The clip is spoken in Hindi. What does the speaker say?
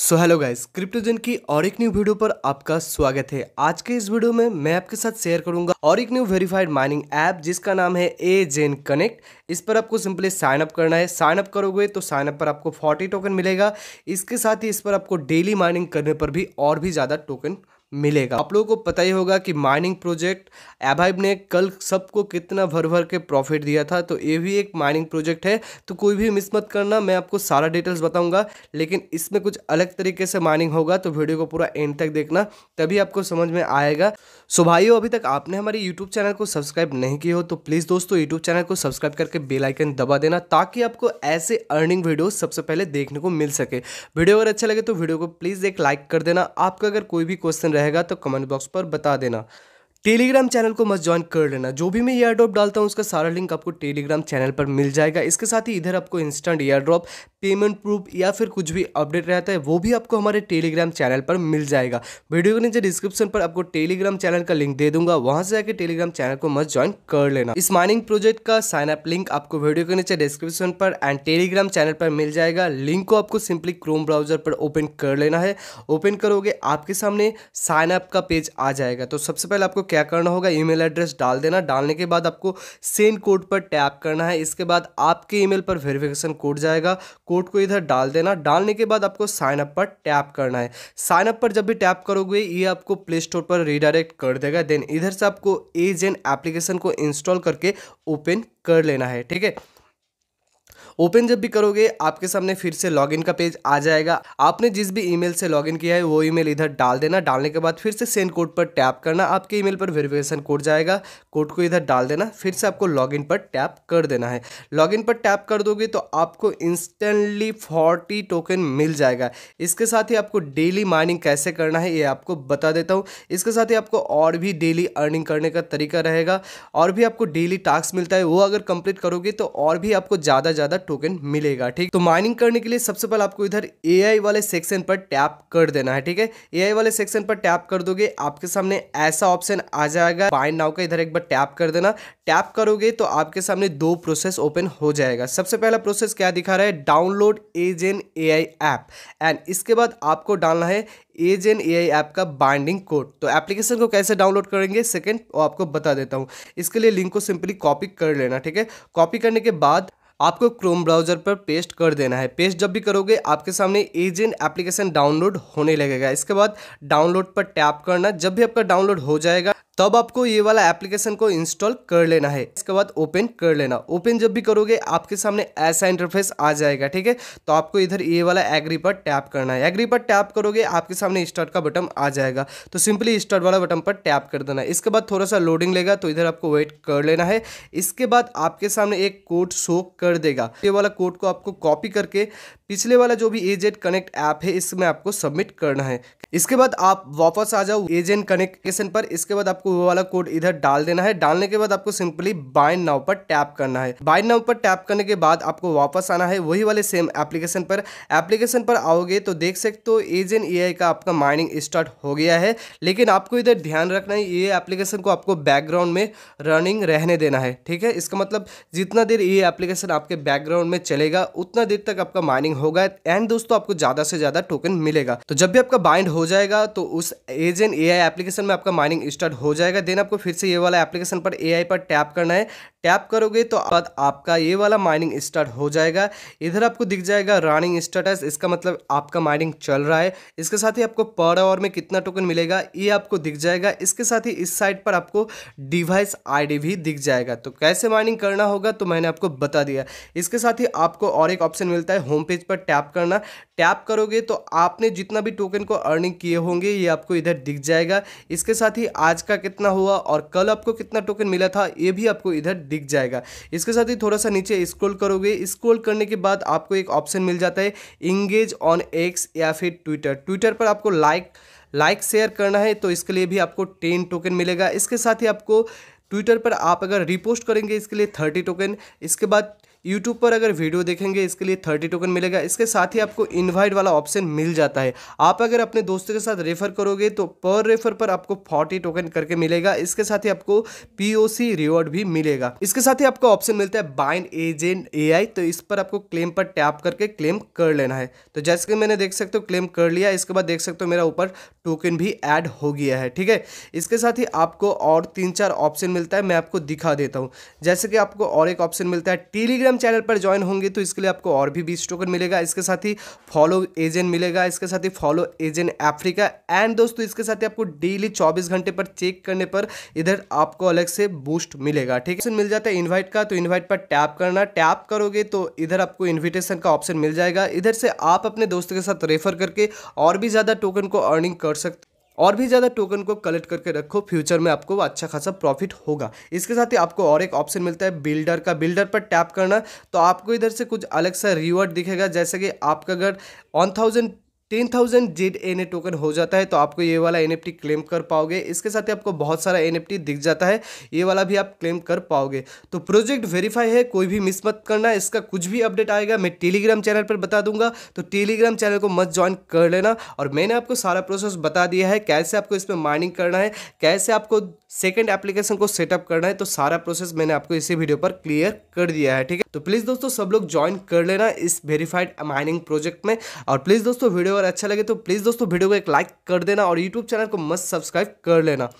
सो हेलो गाइस क्रिप्टोजन की और एक न्यू वीडियो पर आपका स्वागत है आज के इस वीडियो में मैं आपके साथ शेयर करूंगा और एक न्यू वेरीफाइड माइनिंग ऐप जिसका नाम है ए जेन कनेक्ट इस पर आपको सिंपली साइन अप करना है साइन अप करोगे तो साइन अप पर आपको 40 टोकन मिलेगा इसके साथ ही इस पर आपको डेली माइनिंग करने पर भी और भी ज़्यादा टोकन मिलेगा आप लोगों को पता ही होगा कि माइनिंग प्रोजेक्ट एबाइब ने कल सबको कितना भर भर के प्रॉफिट दिया था तो ये भी एक माइनिंग प्रोजेक्ट है तो कोई भी मिस मत करना मैं आपको सारा डिटेल्स बताऊंगा लेकिन इसमें कुछ अलग तरीके से माइनिंग होगा तो वीडियो को पूरा एंड तक देखना तभी आपको समझ में आएगा सो भाइयों अभी तक आपने हमारे यूट्यूब चैनल को सब्सक्राइब नहीं किया हो तो प्लीज़ दोस्तों यूट्यूब चैनल को सब्सक्राइब करके बेलाइकन दबा देना ताकि आपको ऐसे अर्निंग वीडियो सबसे पहले देखने को मिल सके वीडियो अगर अच्छा लगे तो वीडियो को प्लीज़ एक लाइक कर देना आपका अगर कोई भी क्वेश्चन रहे रहेगा तो कमेंट बॉक्स पर बता देना टेलीग्राम चैनल को मस्त ज्वाइन कर लेना जो भी मैं ईयर ड्रॉप डालता हूँ उसका सारा लिंक आपको टेलीग्राम चैनल पर मिल जाएगा इसके साथ ही इधर आपको instant airdrop payment proof या फिर कुछ भी अपडेट रहता है वो भी आपको हमारे टेलीग्राम चैनल पर मिल जाएगा वीडियो के नीचे डिस्क्रिप्शन पर आपको टेलीग्राम चैनल का लिंक दे दूंगा वहां से जाकर टेलीग्राम चैनल को मस्त ज्वाइन कर लेना इस माइनिंग प्रोजेक्ट का साइन अप लिंक आपको वीडियो के नीचे डिस्क्रिप्शन पर एंड टेलीग्राम चैनल पर मिल जाएगा लिंक को आपको सिंपली क्रोम ब्राउजर पर ओपन कर लेना है ओपन करोगे आपके सामने साइनअप का पेज आ जाएगा तो सबसे पहले आपको क्या करना होगा ईमेल एड्रेस डाल देना डालने के बाद आपको सेंड कोड पर टैप करना है इसके बाद आपके ईमेल पर वेरिफिकेशन कोड जाएगा कोड को इधर डाल देना डालने के बाद आपको साइनअप पर टैप करना है साइनअप पर जब भी टैप करोगे ये आपको प्ले स्टोर पर रिडायरेक्ट कर देगा देन इधर से आपको एजेंट एप्लीकेशन को इंस्टॉल करके ओपन कर लेना है ठीक है ओपन जब भी करोगे आपके सामने फिर से लॉगिन का पेज आ जाएगा आपने जिस भी ईमेल से लॉगिन किया है वो ईमेल इधर डाल देना डालने के बाद फिर से सेंड कोड पर टैप करना आपके ईमेल पर वेरिफिकेशन कोड जाएगा कोड को इधर डाल देना फिर से आपको लॉगिन पर टैप कर देना है लॉगिन पर टैप कर दोगे तो आपको इंस्टेंटली फोर्टी टोकन मिल जाएगा इसके साथ ही आपको डेली माइनिंग कैसे करना है ये आपको बता देता हूँ इसके साथ ही आपको और भी डेली अर्निंग करने का तरीका रहेगा और भी आपको डेली टास्क मिलता है वो अगर कंप्लीट करोगे तो और भी आपको ज़्यादा ज़्यादा टोकन मिलेगा ठीक तो माइनिंग करने के लिए सबसे पहले आपको इधर ए वाले सेक्शन पर टैप कर देना है ठीक है ए वाले सेक्शन पर टैप कर दोगे आपके सामने ऐसा ऑप्शन आ जाएगा बाइंड नाउ का इधर एक बार टैप कर देना टैप करोगे तो आपके सामने दो प्रोसेस ओपन हो जाएगा सबसे पहला प्रोसेस क्या दिखा रहा है download agent A I app and इसके बाद आपको डालना है एजेन ए आई ऐप का बाइंडिंग कोड तो एप्लीकेशन को कैसे डाउनलोड करेंगे सेकेंड वो आपको बता देता हूँ इसके लिए लिंक को सिंपली कॉपी कर लेना ठीक है कॉपी करने के बाद आपको क्रोम ब्राउज़र पर पेस्ट कर देना है पेस्ट जब भी करोगे आपके सामने एजेंट एप्लीकेशन डाउनलोड होने लगेगा इसके बाद डाउनलोड पर टैप करना जब भी आपका डाउनलोड हो जाएगा तब आपको ये वाला एप्लीकेशन को इंस्टॉल कर लेना है इसके बाद ओपन कर लेना ओपन जब भी करोगे आपके सामने ऐसा इंटरफेस आ जाएगा ठीक है तो आपको इधर ये वाला एग्री पर टैप करना है एग्री पर टैप करोगे आपके सामने स्टार्ट का बटन आ जाएगा तो सिंपली स्टार्ट वाला बटन पर टैप कर देना है इसके बाद थोड़ा सा लोडिंग लेगा तो इधर आपको वेट कर लेना है इसके बाद आपके सामने एक कोड शो कर देगा ये वाला कोड को आपको कॉपी करके पिछले वाला जो भी एजेंट कनेक्ट ऐप है इसमें आपको सबमिट करना है इसके बाद आप वापस आ जाओ एजेंट कनेक्टेशन पर इसके बाद आपको वो वाला कोड इधर डाल देना है डालने के बाद आपको सिंपली बाइंड नाउ पर टैप करना है बाइंड नाउ पर टैप करने के बाद आपको वापस आना है वही वाले सेम एप्लीकेशन पर एप्लीकेशन पर आओगे तो देख सकते हो एजेंट ए का आपका माइनिंग स्टार्ट हो गया है लेकिन आपको इधर ध्यान रखना है ये एप्लीकेशन को आपको बैकग्राउंड में रनिंग रहने देना है ठीक है इसका मतलब जितना देर ये एप्लीकेशन आपके बैकग्राउंड में चलेगा उतना देर तक आपका माइनिंग होगा एंड दोस्तों आपको ज़्यादा से ज़्यादा टोकन मिलेगा तो जब भी आपका बाइंड हो जाएगा तो उस एजेंट ए एप्लीकेशन में आपका माइनिंग स्टार्ट हो जाएगा देन आपको फिर से ये वाला एप्लीकेशन पर ए पर टैप करना है टैप करोगे तो बाद आपका ये वाला माइनिंग स्टार्ट हो जाएगा इधर आपको दिख जाएगा रनिंग स्टेटस इसका मतलब आपका माइनिंग चल रहा है इसके साथ ही आपको पर आवर में कितना टोकन मिलेगा ये आपको दिख जाएगा इसके साथ ही इस साइड पर आपको डिवाइस आईडी भी दिख जाएगा तो कैसे माइनिंग करना होगा तो मैंने आपको बता दिया इसके साथ ही आपको और एक ऑप्शन मिलता है होम पेज पर टैप करना टैप करोगे तो आपने जितना भी टोकन को अर्निंग किए होंगे ये आपको इधर दिख जाएगा इसके साथ ही आज का कितना हुआ और कल आपको कितना टोकन मिला था ये भी आपको इधर दिख जाएगा इसके साथ ही थोड़ा सा नीचे स्क्रोल करोगे स्क्रोल करने के बाद आपको एक ऑप्शन मिल जाता है इंगेज ऑन एक्स या फिर ट्विटर ट्विटर पर आपको लाइक लाइक शेयर करना है तो इसके लिए भी आपको टेन टोकन मिलेगा इसके साथ ही आपको ट्विटर पर आप अगर रिपोस्ट करेंगे इसके लिए थर्टी टोकन इसके बाद यूट्यूब पर अगर वीडियो देखेंगे इसके लिए थर्टी टोकन मिलेगा इसके साथ ही आपको इन्वाइट वाला ऑप्शन मिल जाता है आप अगर अपने दोस्तों के साथ रेफर करोगे तो पर रेफर पर आपको फोर्टी टोकन करके मिलेगा इसके साथ ही आपको पीओसी रिवॉर्ड भी मिलेगा इसके साथ ही आपको ऑप्शन मिलता है बाइंड एजेंट ए तो इस पर आपको क्लेम पर टैप करके क्लेम कर लेना है तो जैसे कि मैंने देख सकते हो क्लेम कर लिया इसके बाद देख सकते हो मेरा ऊपर टोकन भी ऐड हो गया है ठीक है इसके साथ ही आपको और तीन चार ऑप्शन मिलता है मैं आपको दिखा देता हूँ जैसे कि आपको और एक ऑप्शन मिलता है टेलीग्राम टेलीग्राम चैनल पर ज्वाइन होंगे तो इसके लिए आपको और भी बीस टोकन मिलेगा इसके साथ ही फॉलो एजेंट मिलेगा इसके साथ ही फॉलो एजेंट अफ्रीका एंड दोस्तों इसके साथ ही आपको डेली चौबीस घंटे पर चेक करने पर इधर आपको अलग से बूस्ट मिलेगा ठीक है मिल जाता है इन्वाइट का तो इन्वाइट पर टैप करना टैप करोगे तो इधर आपको इन्विटेशन का ऑप्शन मिल जाएगा इधर से आप अपने दोस्तों के साथ रेफर करके और भी ज़्यादा टोकन को अर्निंग कर सकते और भी ज़्यादा टोकन को कलेक्ट करके रखो फ्यूचर में आपको अच्छा खासा प्रॉफिट होगा इसके साथ ही आपको और एक ऑप्शन मिलता है बिल्डर का बिल्डर पर टैप करना तो आपको इधर से कुछ अलग सा रिवॉर्ड दिखेगा जैसे कि आपका अगर one thousand ten thousand Z N A token हो जाता है तो आपको ये वाला एन क्लेम कर पाओगे इसके साथ ही आपको बहुत सारा एन दिख जाता है ये वाला भी आप क्लेम कर पाओगे तो प्रोजेक्ट वेरीफाई है कोई भी मिस मत करना इसका कुछ भी अपडेट आएगा मैं टेलीग्राम चैनल पर बता दूंगा तो टेलीग्राम चैनल को मत ज्वाइन कर लेना और मैंने आपको सारा प्रोसेस बता दिया है कैसे आपको इसमें माइनिंग करना है कैसे आपको सेकेंड एप्लीकेशन को सेटअप करना है तो सारा प्रोसेस मैंने आपको इसी वीडियो पर क्लियर कर दिया है ठीक है तो प्लीज़ दोस्तों सब लोग ज्वाइन कर लेना इस वेरीफाइड माइनिंग प्रोजेक्ट में और प्लीज़ दोस्तों वीडियो अगर अच्छा लगे तो प्लीज़ दोस्तों वीडियो को एक लाइक कर देना और यूट्यूब चैनल को मस्त सब्सक्राइब कर लेना